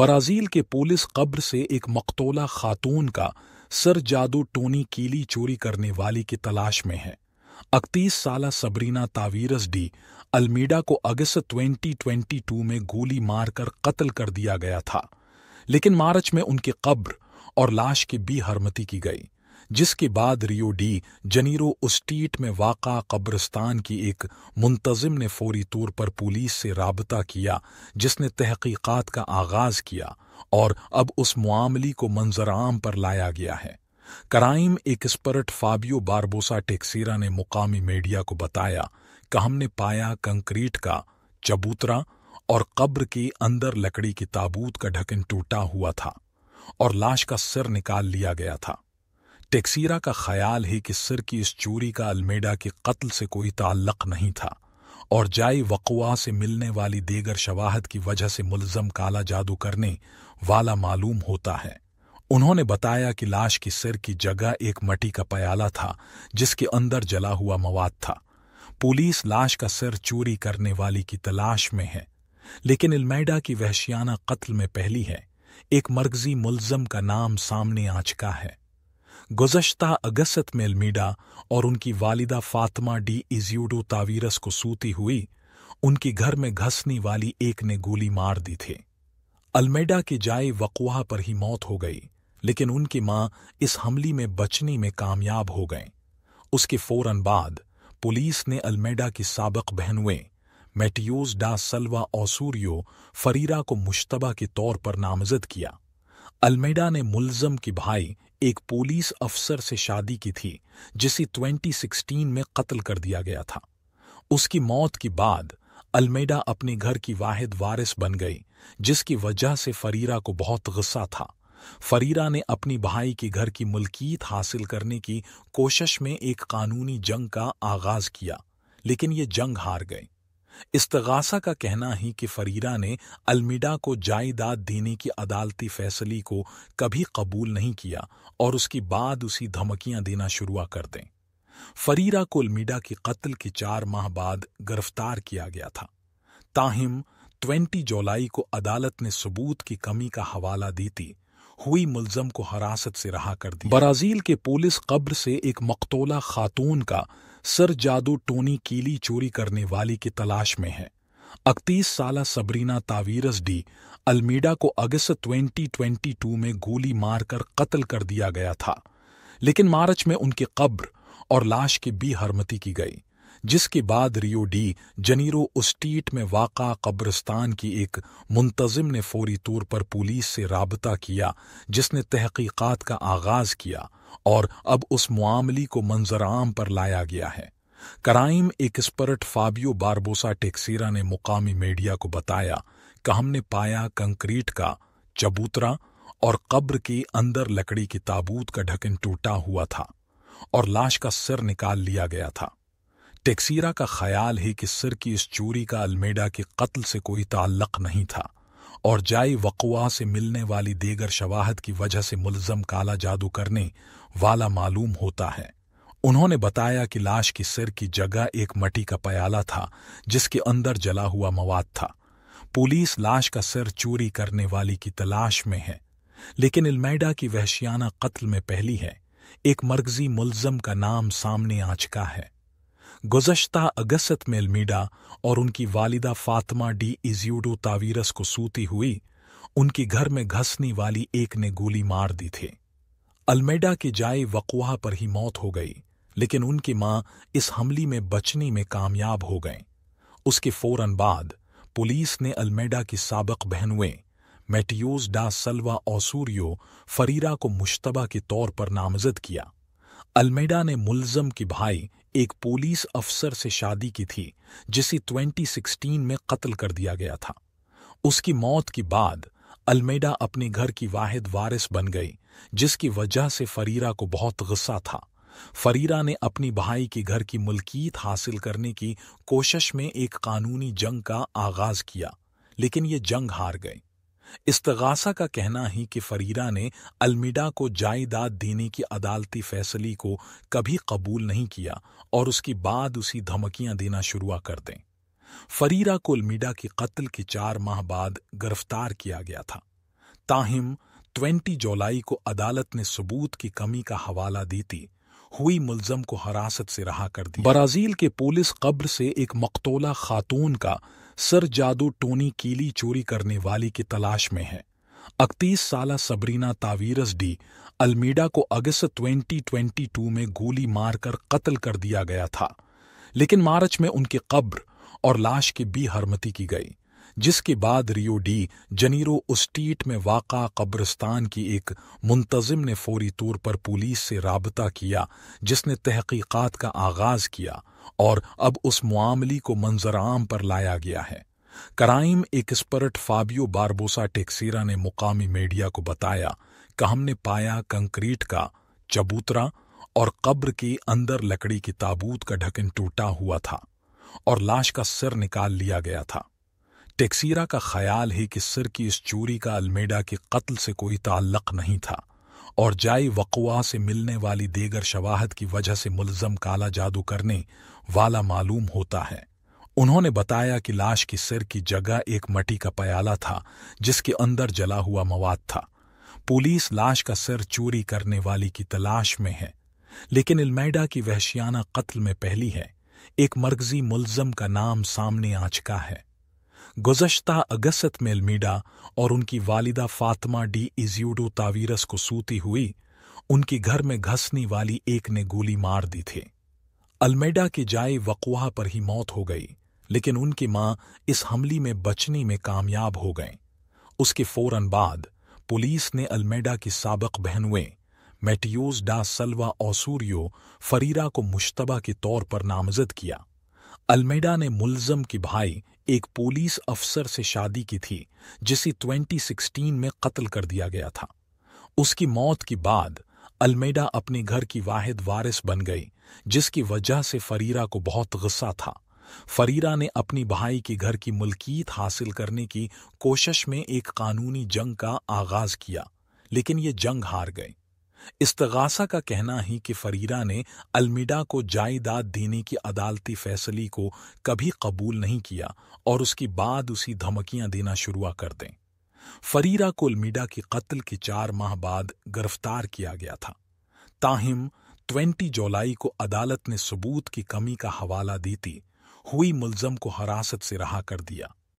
Brazil के police कब्र से एक मकतोला खातून का सर जादू टोनी कीली चोरी करने वाली की तलाश में है इकतीस साल सबरीना तावीरस डी अल्मीडा को अगस्त 2022 में गोली मारकर कत्ल कर दिया गया था लेकिन मार्च में उनकी कब्र और लाश की भी हरमती की गई जिसके बाद रियो डी जनीरो उस्टीट में वाक़ा कब्रिस्तान की एक मुंतजिम ने फौरी तौर पर पुलिस से रबता किया जिसने तहकीकात का आगाज़ किया और अब उस मामली को मंजराम पर लाया गया है crime expert Fabio Barbosa Teixeira ने मुकामी मीडिया को बताया कि हमने पाया कंक्रीट का चबूतरा और कब्र के अंदर लकड़ी के ताबूत का ढकन टूटा हुआ था और लाश का सिर निकाल लिया गया था टेक्सीरा का ख्याल है कि सिर की इस चोरी का अल्मेडा के कत्ल से कोई ताल्लक नहीं था और जाय वकुआ से मिलने वाली देगर शवाहद की वजह से मुलजम काला जादू करने वाला मालूम होता है उन्होंने बताया कि लाश की सिर की जगह एक मटी का प्याला था जिसके अंदर जला हुआ मवाद था पुलिस लाश का सिर चोरी करने वाली की तलाश में है लेकिन इलमेडा की वहशियाना कत्ल में पहली है एक मर्गजी मुलजम का नाम सामने आंचका है गुजशत अगस्त में अल्मीडा और उनकी वालिदा फातमा डी इजियोडो तावीरस को सूती हुई उनके घर में घसने वाली एक ने गोली मार दी थी अल्मेडा के जाए वकुआ पर ही मौत हो गई लेकिन उनकी मां इस हमले में बचने में कामयाब हो गए उसके फौरन बाद पुलिस ने अल्मेडा की सबक बहनुए मेटियोज डा सलवा ओसूरियो फरीरा को मुश्तबा के तौर पर नामजद किया अल्मेडा ने मुलजम के भाई एक पुलिस अफसर से शादी की थी जिसे 2016 में कत्ल कर दिया गया था उसकी मौत के बाद अल्मेडा अपने घर की वाहिद वारिस बन गई जिसकी वजह से फरीरा को बहुत गुस्सा था फरीरा ने अपनी भाई के घर की मुल्कियत हासिल करने की कोशिश में एक कानूनी जंग का आगाज किया लेकिन ये जंग हार गई इस्तगासा का कहना ही कि फरीरा ने अलमिडा को जायदाद देने की अदालती फैसले को कभी कबूल नहीं किया और उसकी बाद उसी धमकियां देना शुरुआ कर दें फरीरा को अलमिडा के कत्ल के चार माह बाद गिरफ्तार किया गया था ताहिम 20 जुलाई को अदालत ने सबूत की कमी का हवाला देती हुई मुलजम को हरासत से रहा कर दिया ब्राजील के पुलिस कब्र से एक मकतोला खातून का सर जादू टोनी कीली चोरी करने वाली की तलाश में है इकतीस साल सबरीना तावीरस डी अल्मीडा को अगस्त 2022 में गोली मारकर कत्ल कर दिया गया था लेकिन मार्च में उनकी कब्र और लाश की भी हरमती की गई जिसके बाद रियो डी जनीरो उस्टीट में वाका कब्रिस्तान की एक मुंतजिम ने फौरी तौर पर पुलिस से रबता किया जिसने तहकीकात का आगाज किया और अब उस मामली को मंजराम पर लाया गया है crime expert Fabio Barbosa Teixeira ने मुकामी मीडिया को बताया कि हमने पाया कंक्रीट का चबूतरा और कब्र के अंदर लकड़ी के ताबूत का ढकन टूटा हुआ था और लाश का सिर निकाल लिया गया था टेक्सीरा का ख्याल है कि सिर की इस चोरी का अल्मेडा के कत्ल से कोई ताल्लक नहीं था और जाई वकुआ से मिलने वाली देगर शवाहद की वजह से मुलजम काला जादू करने वाला मालूम होता है उन्होंने बताया कि लाश की सिर की जगह एक मटी का प्याला था जिसके अंदर जला हुआ मवाद था पुलिस लाश का सिर चोरी करने वाली की तलाश में है लेकिन इलमेडा की वहशियाना कत्ल में पहली है एक मरकजी मुलजम का नाम सामने आंचका है गुजश्ता अगस्त में अल्मीडा और उनकी वालिदा फ़ातमा डी इज्यूडो तावीरस को सूती हुई उनके घर में घसने वाली एक ने गोली मार दी थी अल्मेडा के जाए वकुआ पर ही मौत हो गई लेकिन उनकी मां इस हमले में बचने में कामयाब हो गए उसके फौरन बाद पुलिस ने अल्मेडा की सबक बहनुएं मेटियोज डा सल्वा ओसूरियो फरीरा को मुश्तबा के तौर पर नामजद किया अल्मेडा ने मुलजम की भाई एक पुलिस अफसर से शादी की थी जिसे 2016 में कत्ल कर दिया गया था उसकी मौत के बाद अल्मेडा अपने घर की वाहिद वारिस बन गई जिसकी वजह से फरीरा को बहुत गुस्सा था फरीरा ने अपनी भाई के घर की मुल्कियत हासिल करने की कोशिश में एक कानूनी जंग का आगाज किया लेकिन ये जंग हार गए इस्तगासा का कहना ही कि फरीरा ने अलमिडा को जायदाद देने की अदालती फैसले को कभी कबूल नहीं किया और उसकी बाद उसी धमकियां देना शुरू कर दें फरीरा को अलमिडा के कत्ल के चार माह बाद गिरफ्तार किया गया था ताहिम 20 जुलाई को अदालत ने सबूत की कमी का हवाला देती हुई मुलजम को हरासत से रहा कर दिया ब्राजील के पुलिस कब्र से एक मकतोला खातून का सर जादू टोनी कीली चोरी करने वाली की तलाश में है इकतीस साल सबरीना तावीरस डी अल्मीडा को अगस्त 2022 में गोली मारकर कत्ल कर दिया गया था लेकिन मार्च में उनकी कब्र और लाश की भी हरमती की गई जिसके बाद रियो डी जनीरो उस्टीट में वाक़ा कब्रिस्तान की एक मुंतजिम ने फौरी तौर पर पुलिस से रबता किया जिसने तहकीकात का आगाज़ किया और अब उस मामले को मंजराम पर लाया गया है crime expert Fabio Barbosa Teixeira ने मुकामी मीडिया को बताया कि हमने पाया कंक्रीट का चबूतरा और कब्र के अंदर लकड़ी की ताबूत का ढकन टूटा हुआ था और लाश का सिर निकाल लिया गया था टेक्सीरा का ख्याल ही कि सिर की इस चोरी का अल्मेडा के कत्ल से कोई ताल्लक नहीं था और जाई वकुआ से मिलने वाली देगर शवाहत की वजह से मुलजम काला जादू करने वाला मालूम होता है उन्होंने बताया कि लाश की सिर की जगह एक मटी का प्याला था जिसके अंदर जला हुआ मवाद था पुलिस लाश का सिर चोरी करने वाली की तलाश में है लेकिन इलमेडा की वहशियाना कत्ल में पहली है एक मरकजी मुलजम का नाम सामने आंचका है गुजशत अगस्त में अल्मीडा और उनकी वालिदा फातमा डी इजियोडो तावीरस को सूती हुई उनके घर में घसने वाली एक ने गोली मार दी थी अल्मेडा के जाए वकुआ पर ही मौत हो गई लेकिन उनकी मां इस हमली में बचने में कामयाब हो गए उसके फौरन बाद पुलिस ने अलमेडा की सबक बहनुएं मैटियोज डा सलवा ओसूरियो फरीरा को मुश्तबा के तौर पर नामजद किया अल्मेडा ने मुलजम के भाई एक पुलिस अफसर से शादी की थी जिसे 2016 में कत्ल कर दिया गया था उसकी मौत के बाद अल्मेडा अपने घर की वाहिद वारिस बन गई जिसकी वजह से फरीरा को बहुत गुस्सा था फरीरा ने अपनी भाई के घर की मुल्कियत हासिल करने की कोशिश में एक कानूनी जंग का आगाज किया लेकिन ये जंग हार गई इस्तगासा का कहना ही कि फरीरा ने अलमिडा को जायदाद देने की अदालती फैसले को कभी कबूल नहीं किया और उसकी बाद उसी धमकियां देना शुरू कर दें फरीरा को अलमिडा के कत्ल के चार माह बाद गिरफ्तार किया गया था ताहिम 20 जुलाई को अदालत ने सबूत की कमी का हवाला देती हुई मुलजम को हरासत से रहा कर दिया